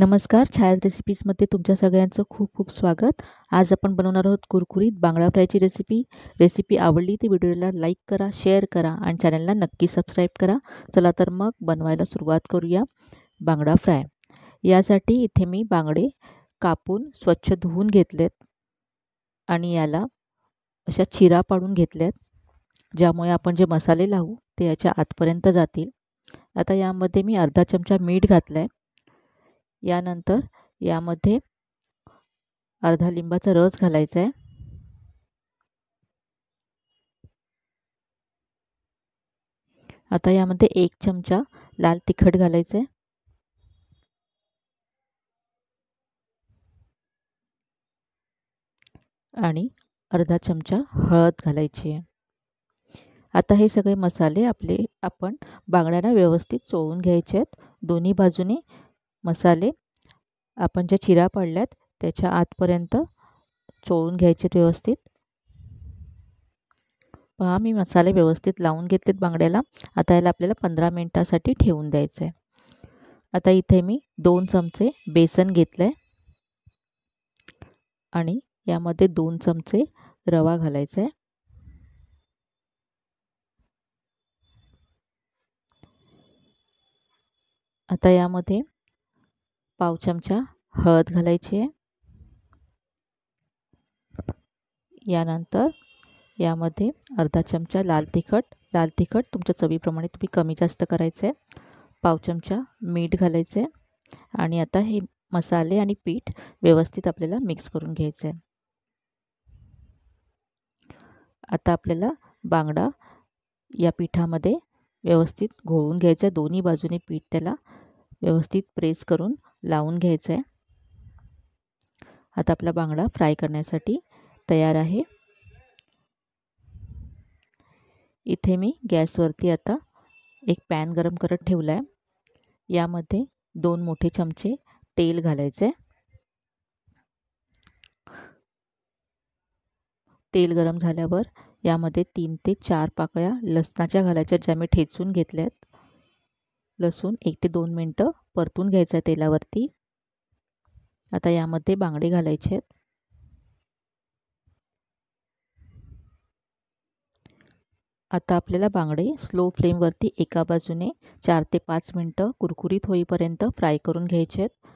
नमस्कार छाया रेसिपीजमध्ये तुमच्या सगळ्यांचं खूप खूप स्वागत आज आपण बनवणार आहोत कुरकुरीत बांगडा फ्रायची रेसिपी रेसिपी आवडली तर व्हिडिओला लाईक करा शेअर करा आणि चॅनलला नक्की सबस्क्राईब करा चला तर मग बनवायला सुरुवात करूया बांगडा फ्राय यासाठी इथे मी बांगडे कापून स्वच्छ धुवून घेतलेत आणि याला अशा चिरा पाडून घेतल्यात ज्यामुळे आपण जे मसाले लावू ते याच्या आतपर्यंत जातील आता यामध्ये मी अर्धा चमचा मीठ घातला आहे यानंतर यामध्ये अर्धा लिंबाचा रस घालायचा आहे आता यामध्ये एक चमचा लाल तिखट घालायचं आहे आणि अर्धा चमचा हळद घालायची आहे आता हे सगळे मसाले आपले आपण बांगड्यांना व्यवस्थित चोळून घ्यायचे आहेत दोन्ही बाजूने मसाले आपण ज्या चिरा पाडल्यात त्याच्या आतपर्यंत चोळून घ्यायचे व्यवस्थित पहा मी मसाले व्यवस्थित लावून घेतलेत बांगड्याला आता याला आपल्याला पंधरा मिनटासाठी ठेवून द्यायचं आहे आता इथे मी दोन चमचे बेसन घेतलं आहे आणि यामध्ये दोन चमचे रवा घालायचा आहे आता यामध्ये पाव चमचा हळद घालायची आहे यानंतर यामध्ये अर्धा चमचा लाल तिखट लाल तिखट तुमच्या चवीप्रमाणे तुम्ही कमी जास्त करायचं आहे पाव चमचा मीठ घालायचं आहे आणि आता हे मसाले आणि पीठ व्यवस्थित आपल्याला मिक्स करून घ्यायचं आहे आता आपल्याला बांगडा या पिठामध्ये व्यवस्थित घोळून घ्यायचं आहे दोन्ही बाजूने पीठ त्याला व्यवस्थित प्रेस करून लावून घ्यायचं आहे आता आपला बांगडा फ्राय करण्यासाठी तयार आहे इथे मी गॅसवरती आता एक पॅन गरम करत ठेवला आहे यामध्ये दोन मोठे चमचे तेल घालायचे तेल गरम झाल्यावर यामध्ये तीन ते चार पाकळ्या लसणाच्या घालायच्या ज्या मी ठेचून घेतल्यात लसूण एक ते दोन मिनटं परतून घ्यायचं आहे तेलावरती आता यामध्ये बांगडे घालायचे आहेत आता आपल्याला बांगडे स्लो फ्लेमवरती एका बाजूने चार ते पाच मिनटं कुरकुरीत होईपर्यंत फ्राय करून घ्यायचे आहेत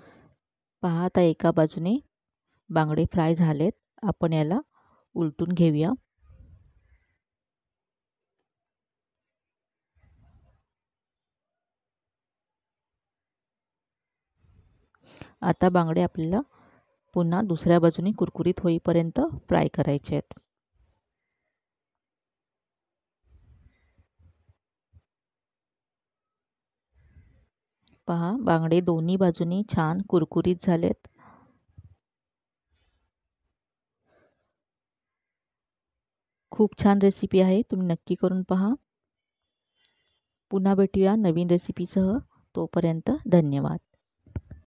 पहा आता एका बाजूने बांगडे फ्राय झालेत आपण याला उलटून घेऊया आता बांगडे आपल्याला पुन्हा दुसऱ्या बाजूने कुरकुरीत होईपर्यंत फ्राय करायचे आहेत पहा बांगडे दोन्ही बाजूनी छान कुरकुरीत झालेत खूप छान रेसिपी आहे तुम्ही नक्की करून पहा पुन्हा भेटूया नवीन रेसिपीसह तोपर्यंत धन्यवाद